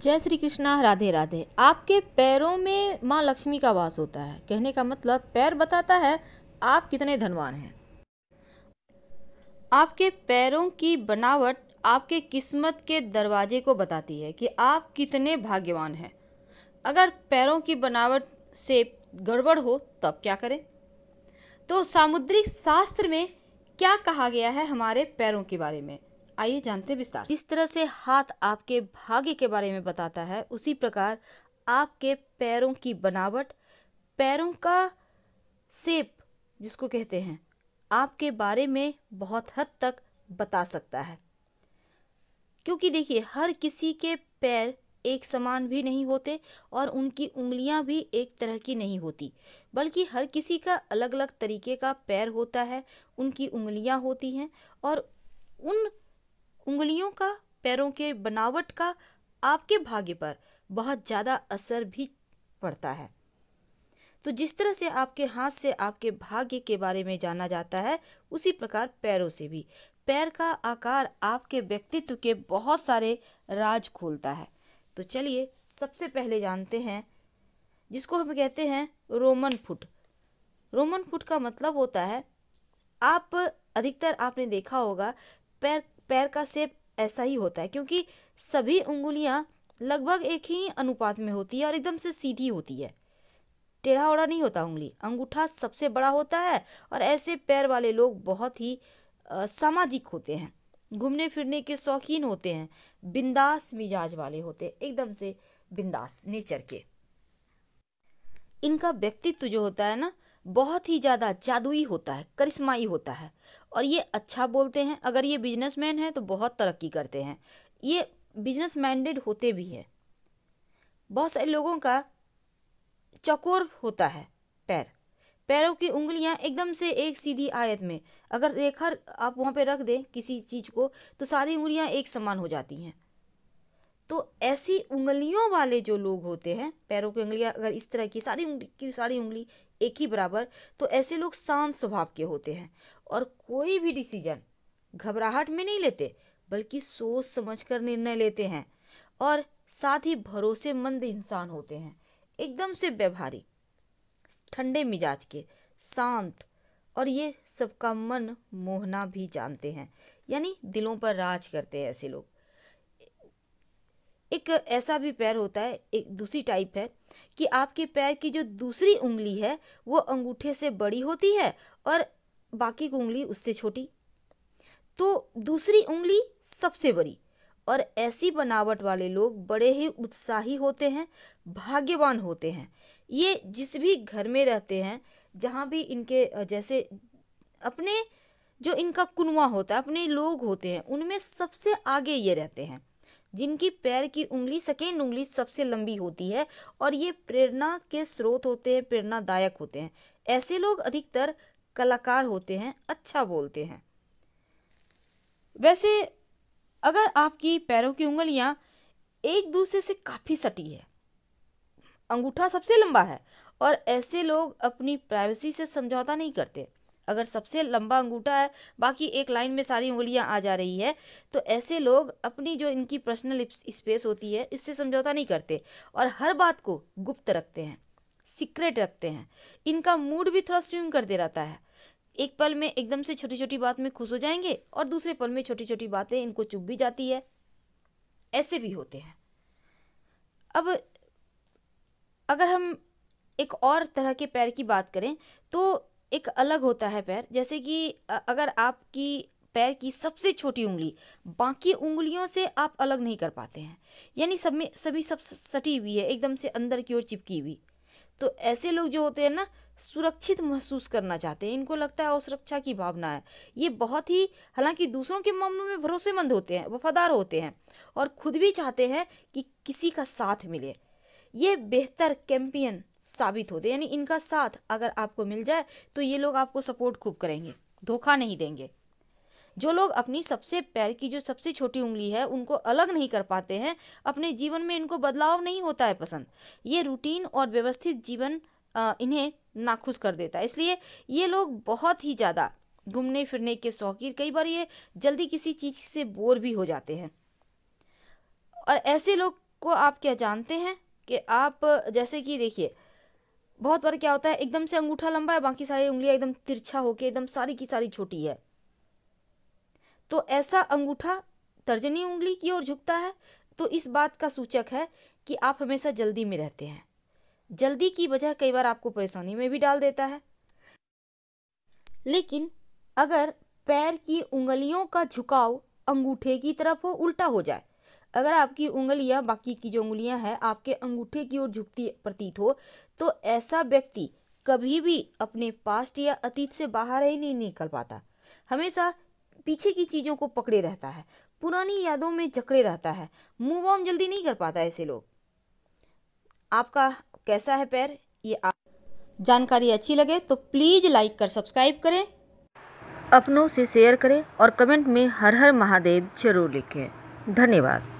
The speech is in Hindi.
जय श्री कृष्णा राधे राधे आपके पैरों में माँ लक्ष्मी का वास होता है कहने का मतलब पैर बताता है आप कितने धनवान हैं आपके पैरों की बनावट आपके किस्मत के दरवाजे को बताती है कि आप कितने भाग्यवान हैं अगर पैरों की बनावट से गड़बड़ हो तब क्या करें तो सामुद्रिक शास्त्र में क्या कहा गया है हमारे पैरों के बारे में आइए जानते विस्तार जिस तरह से हाथ आपके भाग्य के बारे में बताता है उसी प्रकार आपके पैरों की बनावट पैरों का सेप जिसको कहते हैं आपके बारे में बहुत हद तक बता सकता है क्योंकि देखिए हर किसी के पैर एक समान भी नहीं होते और उनकी उंगलियां भी एक तरह की नहीं होती बल्कि हर किसी का अलग अलग तरीके का पैर होता है उनकी उंगलियां होती हैं और उंगलियों का पैरों के बनावट का आपके भाग्य पर बहुत ज़्यादा असर भी पड़ता है तो जिस तरह से आपके हाथ से आपके भाग्य के बारे में जाना जाता है उसी प्रकार पैरों से भी पैर का आकार आपके व्यक्तित्व के बहुत सारे राज खोलता है तो चलिए सबसे पहले जानते हैं जिसको हम कहते हैं रोमन फुट रोमन फुट का मतलब होता है आप अधिकतर आपने देखा होगा पैर पैर का सेप ऐसा ही होता है क्योंकि सभी उंगलियां लगभग एक ही अनुपात में होती है और एकदम से सीधी होती है टेढ़ा ओढ़ा नहीं होता उंगली अंगूठा सबसे बड़ा होता है और ऐसे पैर वाले लोग बहुत ही सामाजिक होते हैं घूमने फिरने के शौकीन होते हैं बिंदास मिजाज वाले होते हैं एकदम से बिंदास नेचर के इनका व्यक्तित्व जो होता है ना बहुत ही ज़्यादा जादुई होता है करिश्माई होता है और ये अच्छा बोलते हैं अगर ये बिजनेसमैन हैं तो बहुत तरक्की करते हैं ये बिजनेस माइंडेड होते भी हैं बहुत सारे लोगों का चकोर होता है पैर पैरों की उंगलियां एकदम से एक सीधी आयत में अगर रेखा आप वहाँ पे रख दें किसी चीज़ को तो सारी उंगलियां एक समान हो जाती हैं तो ऐसी उंगलियों वाले जो लोग होते हैं पैरों की उंगलियां अगर इस तरह की सारी उंगली की सारी उंगली एक ही बराबर तो ऐसे लोग शांत स्वभाव के होते हैं और कोई भी डिसीजन घबराहट में नहीं लेते बल्कि सोच समझ कर निर्णय लेते हैं और साथ ही भरोसेमंद इंसान होते हैं एकदम से व्यवहारिक ठंडे मिजाज के शांत और ये सबका मन मोहना भी जानते हैं यानी दिलों पर राज करते हैं ऐसे लोग एक ऐसा भी पैर होता है एक दूसरी टाइप है कि आपके पैर की जो दूसरी उंगली है वो अंगूठे से बड़ी होती है और बाकी की उंगली उससे छोटी तो दूसरी उंगली सबसे बड़ी और ऐसी बनावट वाले लोग बड़े ही उत्साही होते हैं भाग्यवान होते हैं ये जिस भी घर में रहते हैं जहाँ भी इनके जैसे अपने जो इनका कुनवा होता है अपने लोग होते हैं उनमें सबसे आगे ये रहते हैं जिनकी पैर की उंगली सेकेंड उंगली सबसे लंबी होती है और ये प्रेरणा के स्रोत होते हैं प्रेरणादायक होते हैं ऐसे लोग अधिकतर कलाकार होते हैं अच्छा बोलते हैं वैसे अगर आपकी पैरों की उंगलियां एक दूसरे से काफ़ी सटी है अंगूठा सबसे लंबा है और ऐसे लोग अपनी प्राइवेसी से समझौता नहीं करते अगर सबसे लंबा अंगूठा है बाकी एक लाइन में सारी उंगलियां आ जा रही है तो ऐसे लोग अपनी जो इनकी पर्सनल स्पेस होती है इससे समझौता नहीं करते और हर बात को गुप्त रखते हैं सीक्रेट रखते हैं इनका मूड भी थोड़ा स्विम करते रहता है एक पल में एकदम से छोटी छोटी बात में खुश हो जाएंगे और दूसरे पल में छोटी छोटी बातें इनको चुप भी जाती है ऐसे भी होते हैं अब अगर हम एक और तरह के पैर की बात करें तो एक अलग होता है पैर जैसे कि अगर आपकी पैर की सबसे छोटी उंगली बाकी उंगलियों से आप अलग नहीं कर पाते हैं यानी सब में सभी सब सटी हुई है एकदम से अंदर की ओर चिपकी हुई तो ऐसे लोग जो होते हैं ना सुरक्षित महसूस करना चाहते हैं इनको लगता है असुरक्षा की भावना है ये बहुत ही हालांकि दूसरों के मामलों में भरोसेमंद होते हैं वफादार होते हैं और खुद भी चाहते हैं कि किसी का साथ मिले ये बेहतर कैंपियन साबित होते यानी इनका साथ अगर आपको मिल जाए तो ये लोग आपको सपोर्ट खूब करेंगे धोखा नहीं देंगे जो लोग अपनी सबसे पैर की जो सबसे छोटी उंगली है उनको अलग नहीं कर पाते हैं अपने जीवन में इनको बदलाव नहीं होता है पसंद ये रूटीन और व्यवस्थित जीवन इन्हें नाखुश कर देता है इसलिए ये लोग बहुत ही ज़्यादा घूमने फिरने के शौकीन कई बार ये जल्दी किसी चीज़ से बोर भी हो जाते हैं और ऐसे लोग को आप क्या जानते हैं कि आप जैसे कि देखिए बहुत बार क्या होता है एकदम से अंगूठा लंबा है बाकी सारी उंगलियां एकदम तिरछा होके एकदम सारी की सारी छोटी है तो ऐसा अंगूठा तर्जनी उंगली की ओर झुकता है तो इस बात का सूचक है कि आप हमेशा जल्दी में रहते हैं जल्दी की वजह कई बार आपको परेशानी में भी डाल देता है लेकिन अगर पैर की उंगलियों का झुकाव अंगूठे की तरफ हो उल्टा हो जाए अगर आपकी उंगल या बाकी की जो उंगलियां हैं आपके अंगूठे की ओर झुकती प्रतीत हो तो ऐसा व्यक्ति कभी भी अपने पास्ट या अतीत से बाहर ही नहीं निकल पाता हमेशा पीछे की चीज़ों को पकड़े रहता है पुरानी यादों में जकड़े रहता है मूव ऑन जल्दी नहीं कर पाता ऐसे लोग आपका कैसा है पैर ये आप जानकारी अच्छी लगे तो प्लीज़ लाइक कर सब्सक्राइब करें अपनों से शेयर करें और कमेंट में हर हर महादेव जरूर लिखें धन्यवाद